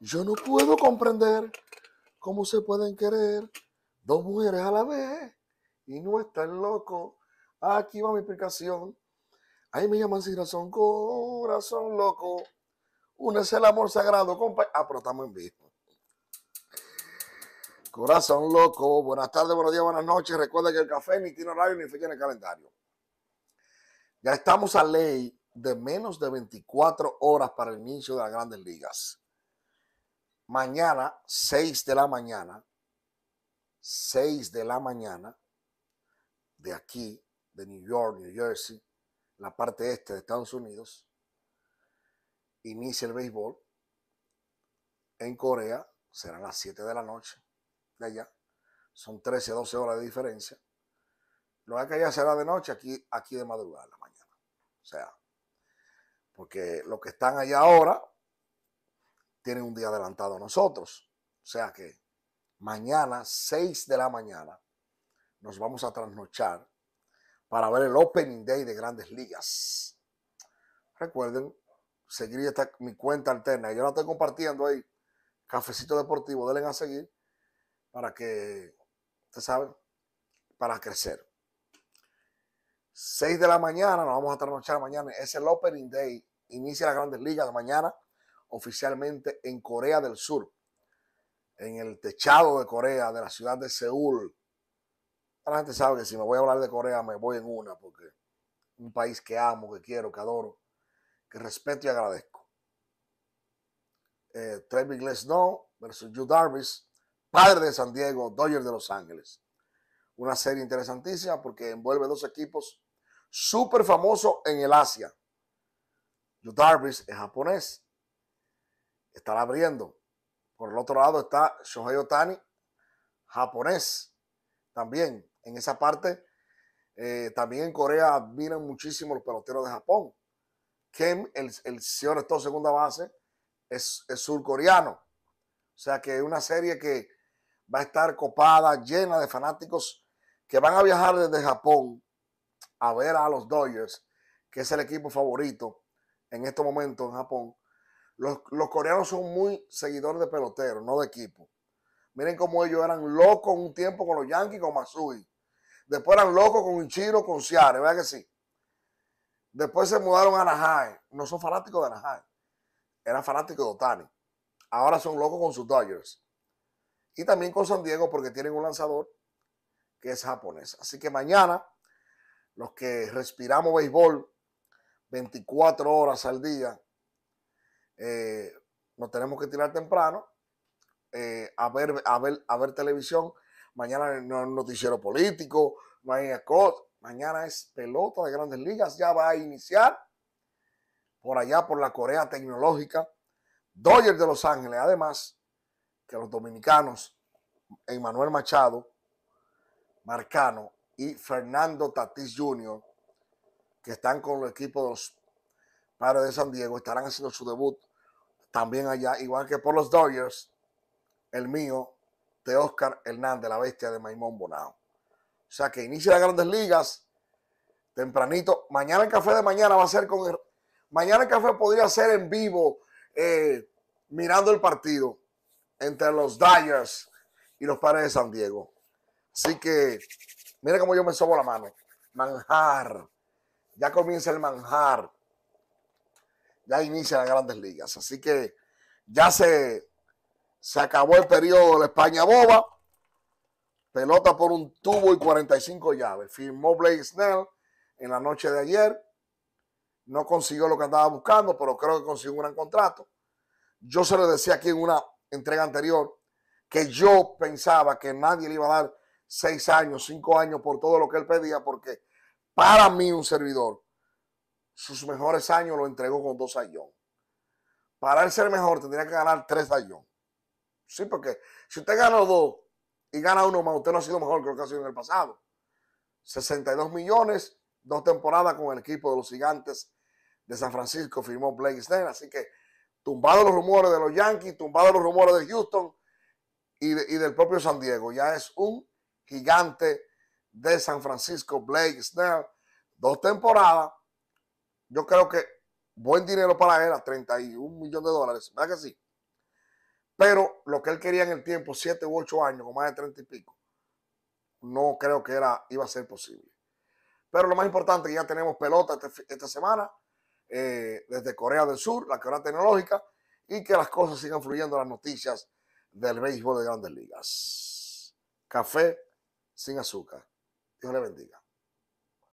Yo no puedo comprender cómo se pueden querer dos mujeres a la vez y no están loco. Aquí va mi explicación. Ahí me llaman sin razón, corazón loco. Uno es el amor sagrado, compa. Ah, pero estamos en vivo. Corazón loco, buenas tardes, buenos días, buenas noches. Recuerda que el café ni tiene horario ni fecha en el calendario. Ya estamos a ley de menos de 24 horas para el inicio de las grandes ligas mañana, 6 de la mañana, 6 de la mañana, de aquí, de New York, New Jersey, la parte este de Estados Unidos, inicia el béisbol. En Corea serán las 7 de la noche de allá. Son 13, 12 horas de diferencia. Lo que allá será de noche, aquí, aquí de madrugada en la mañana. O sea, porque los que están allá ahora tiene un día adelantado a nosotros. O sea que mañana, 6 de la mañana, nos vamos a trasnochar para ver el Opening Day de Grandes Ligas. Recuerden seguir mi cuenta alterna. Yo la estoy compartiendo ahí. Cafecito Deportivo, denle a seguir para que, ustedes saben, para crecer. 6 de la mañana, nos vamos a trasnochar mañana. Es el Opening Day. Inicia las Grandes Ligas de mañana oficialmente en Corea del Sur, en el techado de Corea, de la ciudad de Seúl. La gente sabe que si me voy a hablar de Corea, me voy en una, porque un país que amo, que quiero, que adoro, que respeto y agradezco. Eh, Trevi versus Joe Darvis, padre de San Diego, Dodgers de Los Ángeles. Una serie interesantísima porque envuelve dos equipos súper famosos en el Asia. Joe Darvis es japonés estará abriendo. Por el otro lado está Shohei Otani, japonés. También en esa parte, eh, también en Corea admiran muchísimo los peloteros de Japón. Kim, el, el señor de segunda base, es, es surcoreano. O sea que es una serie que va a estar copada, llena de fanáticos que van a viajar desde Japón a ver a los Dodgers, que es el equipo favorito en este momento en Japón los, coreanos son muy seguidores de peloteros, no de equipo. Miren cómo ellos eran locos un tiempo con los Yankees, con Masui, Después eran locos con chino con Seare, ¿verdad que sí? Después se mudaron a Anaheim. No son fanáticos de Anaheim. Eran fanáticos de Otani. Ahora son locos con sus Dodgers. Y también con San Diego porque tienen un lanzador que es japonés. Así que mañana, los que respiramos béisbol 24 horas al día, eh, nos tenemos que tirar temprano eh, a, ver, a, ver, a ver televisión. Mañana no hay noticiero político, Mañana es pelota de grandes ligas. Ya va a iniciar por allá por la Corea Tecnológica. Doyer de Los Ángeles, además que los dominicanos, Emanuel Machado, Marcano y Fernando Tatís Jr., que están con el equipo de los Padres de San Diego, estarán haciendo su debut también allá, igual que por los Dodgers, el mío, de Oscar Hernández, la bestia de Maimón Bonao. O sea que inicia las grandes ligas tempranito. Mañana el café de mañana va a ser con. El, mañana el café podría ser en vivo, eh, mirando el partido entre los Dodgers y los padres de San Diego. Así que, mira cómo yo me sobo la mano. Manjar. Ya comienza el manjar ya inicia las grandes ligas. Así que ya se, se acabó el periodo de la España boba. Pelota por un tubo y 45 llaves. Firmó Blake Snell en la noche de ayer. No consiguió lo que andaba buscando, pero creo que consiguió un gran contrato. Yo se lo decía aquí en una entrega anterior que yo pensaba que nadie le iba a dar seis años, cinco años por todo lo que él pedía, porque para mí un servidor sus mejores años lo entregó con dos sayón. Para él ser mejor tendría que ganar tres sayón. Sí, porque si usted gana dos y gana uno más, usted no ha sido mejor que lo que ha sido en el pasado. 62 millones, dos temporadas con el equipo de los gigantes de San Francisco, firmó Blake Snell. Así que tumbados los rumores de los Yankees, tumbados los rumores de Houston y del propio San Diego. Ya es un gigante de San Francisco, Blake Snell. Dos temporadas, yo creo que buen dinero para él, a 31 millones de dólares, ¿verdad que sí? Pero lo que él quería en el tiempo, 7 u 8 años, con más de 30 y pico, no creo que era, iba a ser posible. Pero lo más importante, ya tenemos pelota este esta semana, eh, desde Corea del Sur, la Corea Tecnológica, y que las cosas sigan fluyendo las noticias del béisbol de grandes ligas. Café sin azúcar. Dios le bendiga.